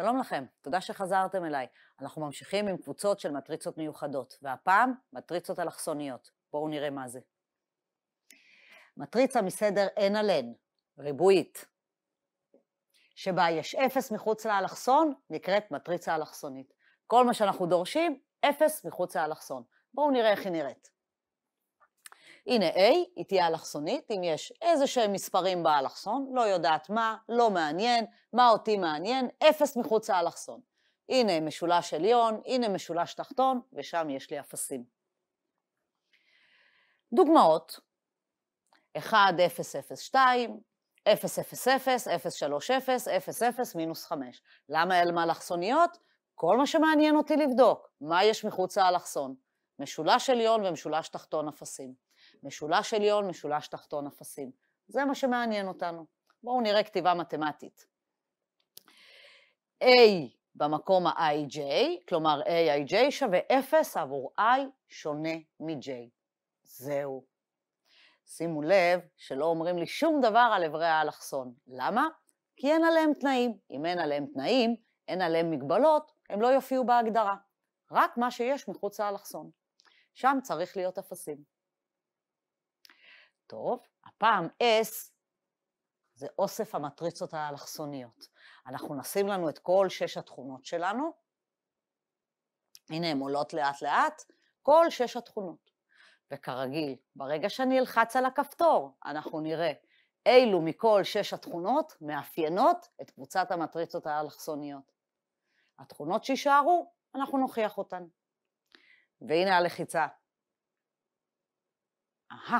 שלום לכם, תודה שחזרתם אליי. אנחנו ממשיכים עם קבוצות של מטריצות מיוחדות, והפעם מטריצות אלכסוניות. בואו נראה מה זה. מטריצה מסדר n על n, ריבועית, שבה יש 0 מחוץ לאלכסון, נקראת מטריצה אלכסונית. כל מה שאנחנו דורשים, 0 מחוץ לאלכסון. בואו נראה איך היא נראית. הנה A, היא תהיה אלכסונית, אם יש איזה שהם מספרים באלכסון, לא יודעת מה, לא מעניין, מה אותי מעניין, אפס מחוץ לאלכסון. הנה משולש עליון, הנה משולש תחתון, ושם יש לי אפסים. דוגמאות 1, 0, 0, 2, 0, 0, 0, 0, 3, 0, 0, 0, מינוס 5. למה אלה מאלכסוניות? כל מה שמעניין אותי לבדוק, מה יש מחוץ לאלכסון. משולש עליון ומשולש תחתון אפסים. משולש עליון, משולש תחתון, אפסים. זה מה שמעניין אותנו. בואו נראה כתיבה מתמטית. A במקום ה-IJ, כלומר AIJ שווה 0 עבור I שונה מ-J. זהו. שימו לב שלא אומרים לי שום דבר על אברי האלכסון. למה? כי אין עליהם תנאים. אם אין עליהם תנאים, אין עליהם מגבלות, הם לא יופיעו בהגדרה. רק מה שיש מחוץ לאלכסון. שם צריך להיות אפסים. טוב, הפעם S זה אוסף המטריצות האלכסוניות. אנחנו נשים לנו את כל שש התכונות שלנו, הנה הן עולות לאט לאט, כל שש התכונות. וכרגיל, ברגע שאני אלחץ על הכפתור, אנחנו נראה אילו מכל שש התכונות מאפיינות את קבוצת המטריצות האלכסוניות. התכונות שיישארו, אנחנו נוכיח אותן. והנה הלחיצה. אהה,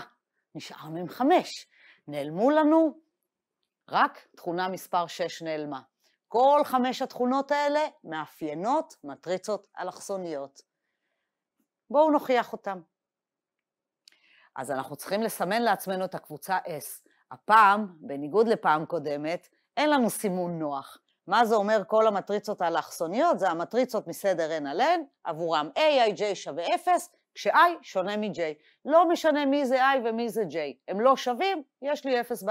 נשארנו עם חמש. נעלמו לנו, רק תכונה מספר שש נעלמה. כל חמש התכונות האלה מאפיינות מטריצות אלכסוניות. בואו נוכיח אותן. אז אנחנו צריכים לסמן לעצמנו את הקבוצה S. הפעם, בניגוד לפעם קודמת, אין לנו סימון נוח. מה זה אומר כל המטריצות האלכסוניות? זה המטריצות מסדר n על n, עבורם a, i, j שווה 0, כש-I שונה מ-J. לא משנה מי זה I ומי זה J, הם לא שווים, יש לי אפס,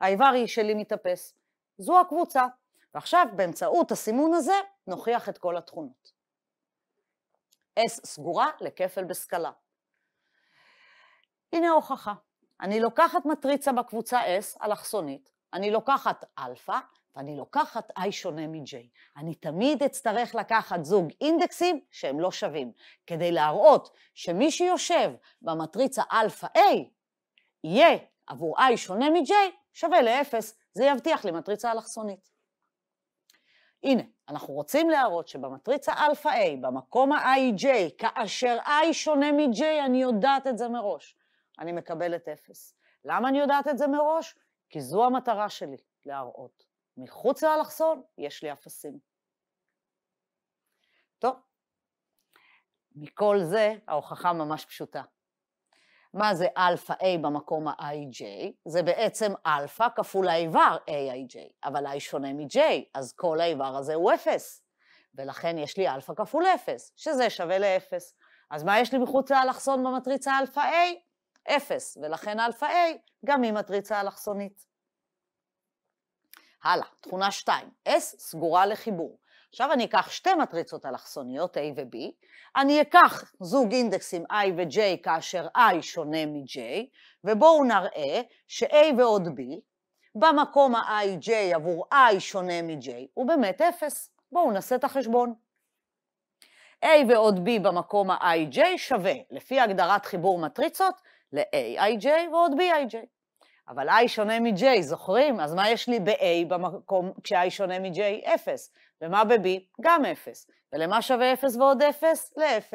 האיברי שלי מתאפס. זו הקבוצה. ועכשיו באמצעות הסימון הזה נוכיח את כל התכונות. S סגורה לכפל בסקלה. הנה ההוכחה. אני לוקחת מטריצה בקבוצה S, אלכסונית, אני לוקחת אלפא, ואני לוקחת I שונה מ-J. אני תמיד אצטרך לקחת זוג אינדקסים שהם לא שווים, כדי להראות שמי שיושב במטריצה Alpha A יהיה עבור I שונה מ-J שווה ל-0, זה יבטיח לי מטריצה אלכסונית. הנה, אנחנו רוצים להראות שבמטריצה Alpha A, במקום ה-IJ, כאשר I שונה מ-J, אני יודעת את זה מראש. אני מקבלת 0. למה אני יודעת את זה מראש? כי זו המטרה שלי, להראות. מחוץ לאלכסון יש לי אפסים. טוב, מכל זה ההוכחה ממש פשוטה. מה זה Alpha A במקום ה-IJ? זה בעצם Alpha כפול האיבר AIJ, אבל I שונה מ-J, אז כל האיבר הזה הוא 0, ולכן יש לי Alpha כפול 0, שזה שווה ל-0. אז מה יש לי מחוץ לאלכסון במטריצה Alpha A? 0, ולכן Alpha A גם היא מטריצה אלכסונית. הלאה, תכונה 2, S סגורה לחיבור. עכשיו אני אקח שתי מטריצות אלכסוניות A ו-B, אני אקח זוג אינדקסים I ו-J כאשר I שונה מ-J, ובואו נראה ש-A ועוד B, במקום ה-IJ עבור I שונה מ-J, הוא באמת 0. בואו נעשה את החשבון. A ועוד B במקום ה-IJ שווה, לפי הגדרת חיבור מטריצות, ל-AIJ ועוד BIJ. אבל I שונה מ-J, זוכרים? אז מה יש לי ב-A במקום כש-I שונה מ-J? 0. ומה ב-B? גם 0. ולמה שווה 0 ועוד 0? ל-0.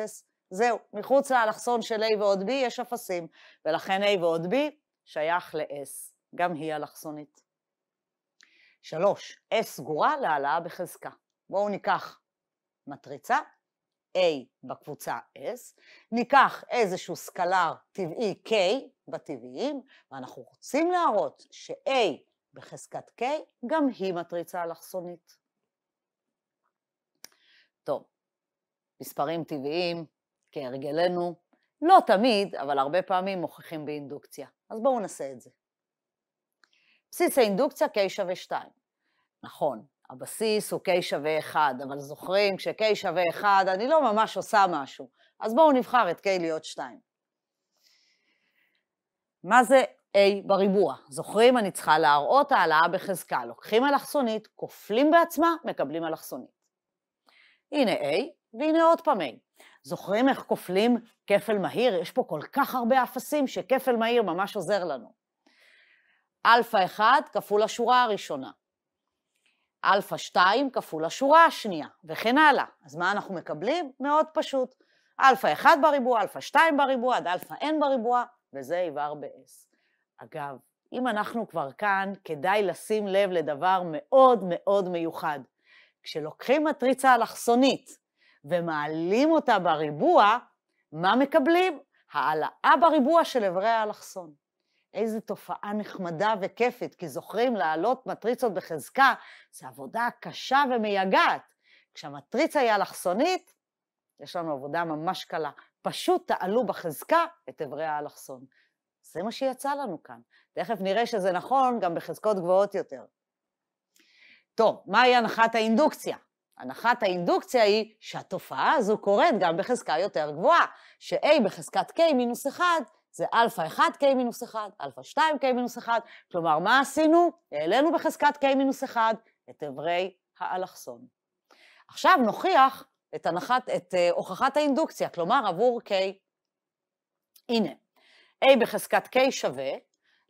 זהו, מחוץ לאלכסון של A ועוד B יש אפסים, ולכן A ועוד B שייך ל-S, גם היא אלכסונית. 3. S סגורה להעלאה בחזקה. בואו ניקח מטריצה A בקבוצה S, ניקח איזשהו סקלר טבעי K בטבעיים, ואנחנו רוצים להראות ש-A בחזקת K גם היא מטריצה אלכסונית. טוב, מספרים טבעיים, כהרגלנו, לא תמיד, אבל הרבה פעמים מוכיחים באינדוקציה. אז בואו נעשה את זה. בסיס האינדוקציה K שווה 2. נכון, הבסיס הוא k שווה 1, אבל זוכרים, כש-k שווה 1, אני לא ממש עושה משהו. אז בואו נבחר את k להיות 2. מה זה a בריבוע? זוכרים, אני צריכה להראות העלאה בחזקה. לוקחים אלכסונית, כופלים בעצמה, מקבלים אלכסונית. הנה a, והנה עוד פעם a. זוכרים איך כופלים כפל מהיר? יש פה כל כך הרבה אפסים שכפל מהיר ממש עוזר לנו. אלפא 1 כפול השורה הראשונה. אלפא 2 כפול השורה השנייה, וכן הלאה. אז מה אנחנו מקבלים? מאוד פשוט. אלפא 1 בריבוע, אלפא 2 בריבוע, עד אלפא n בריבוע, וזה איבר ב-s. אגב, אם אנחנו כבר כאן, כדאי לשים לב לדבר מאוד מאוד מיוחד. כשלוקחים מטריצה אלכסונית ומעלים אותה בריבוע, מה מקבלים? העלאה בריבוע של אברי האלכסון. איזו תופעה נחמדה וכיפית, כי זוכרים, להעלות מטריצות בחזקה זה עבודה קשה ומייגעת. כשהמטריצה היא אלכסונית, יש לנו עבודה ממש קלה. פשוט תעלו בחזקה את אברי האלכסון. זה מה שיצא לנו כאן. תכף נראה שזה נכון גם בחזקות גבוהות יותר. טוב, מהי הנחת האינדוקציה? הנחת האינדוקציה היא שהתופעה הזו קורית גם בחזקה יותר גבוהה, ש-A בחזקת K מינוס 1 זה אלפא 1 k מינוס 1, אלפא 2 k מינוס 1, כלומר, מה עשינו? העלינו בחזקת k מינוס 1 את אברי האלכסון. עכשיו נוכיח את, הנחת, את uh, הוכחת האינדוקציה, כלומר עבור k. הנה, a בחזקת k שווה,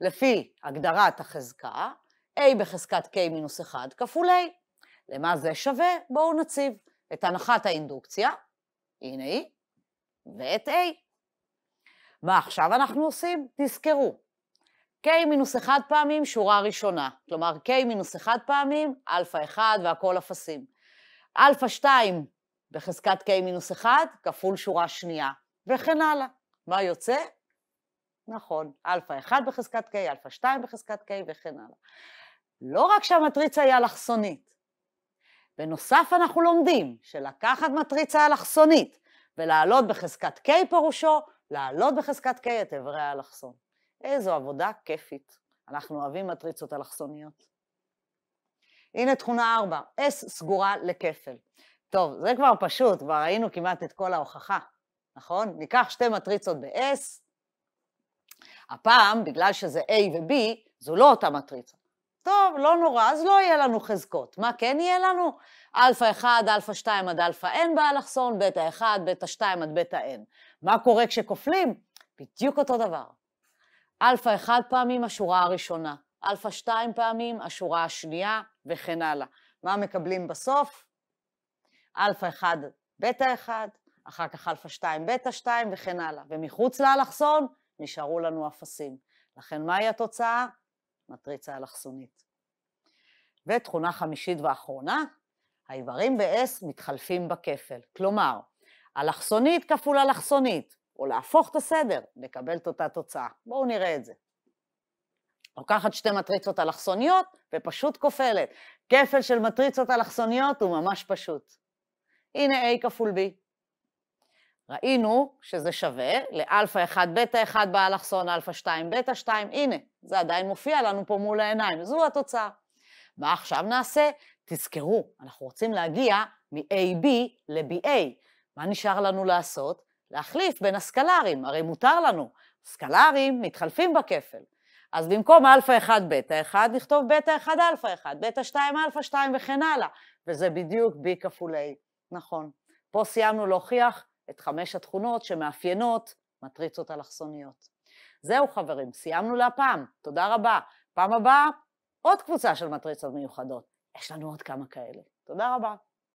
לפי הגדרת החזקה, a בחזקת k מינוס 1 כפול a. למה זה שווה? בואו נציב את הנחת האינדוקציה, הנה היא, ואת a. מה עכשיו אנחנו עושים? תזכרו. k מינוס 1 פעמים, שורה ראשונה. כלומר, k מינוס 1 פעמים, אלפא 1 והכל אפסים. אלפא 2 בחזקת k מינוס 1 כפול שורה שנייה, וכן הלאה. מה יוצא? נכון, אלפא 1 בחזקת k, אלפא 2 בחזקת k וכן הלאה. לא רק שהמטריצה היא אלכסונית, בנוסף אנחנו לומדים שלקחת מטריצה אלכסונית ולעלות בחזקת k פירושו לעלות בחזקת K את אברי האלכסון. איזו עבודה כיפית. אנחנו אוהבים מטריצות אלכסוניות. הנה תכונה 4, S סגורה לכפל. טוב, זה כבר פשוט, כבר ראינו כמעט את כל ההוכחה, נכון? ניקח שתי מטריצות ב-S, הפעם, בגלל שזה A ו-B, זו לא אותה מטריצה. טוב, לא נורא, אז לא יהיה לנו חזקות. מה כן יהיה לנו? אלפא 1, אלפא 2 עד אלפא n באלכסון, בטא 1, בטא 2 עד בטא n. מה קורה כשכופלים? בדיוק אותו דבר. אלפא 1 פעמים השורה הראשונה, אלפא 2 פעמים השורה השנייה, וכן הלאה. מה מקבלים בסוף? אלפא 1, בטא 1, אחר כך אלפא 2, בטא 2 וכן הלאה. ומחוץ לאלכסון נשארו לנו אפסים. לכן מהי התוצאה? מטריצה אלכסונית. ותכונה חמישית ואחרונה, האיברים ב-S מתחלפים בכפל. כלומר, אלכסונית כפול אלכסונית, או להפוך את הסדר, נקבל את אותה תוצאה. בואו נראה את זה. לוקחת שתי מטריצות אלכסוניות ופשוט כופלת. כפל של מטריצות אלכסוניות הוא ממש פשוט. הנה A כפול B. ראינו שזה שווה לאלפא 1 בטא 1 באלכסון, אלפא 2 בטא 2, הנה, זה עדיין מופיע לנו פה מול העיניים, זו התוצאה. מה עכשיו נעשה? תזכרו, אנחנו רוצים להגיע מ-AB ל-BA. מה נשאר לנו לעשות? להחליף בין הסקלרים, הרי מותר לנו. סקלרים מתחלפים בכפל. אז במקום אלפא 1 בטא 1, נכתוב בטא 1 אלפא 1, בטא 2 אלפא 2 וכן הלאה, וזה בדיוק B כפול A, נכון. פה סיימנו להוכיח את חמש התכונות שמאפיינות מטריצות אלכסוניות. זהו חברים, סיימנו להפעם, תודה רבה. פעם הבאה עוד קבוצה של מטריצות מיוחדות. יש לנו עוד כמה כאלה. תודה רבה.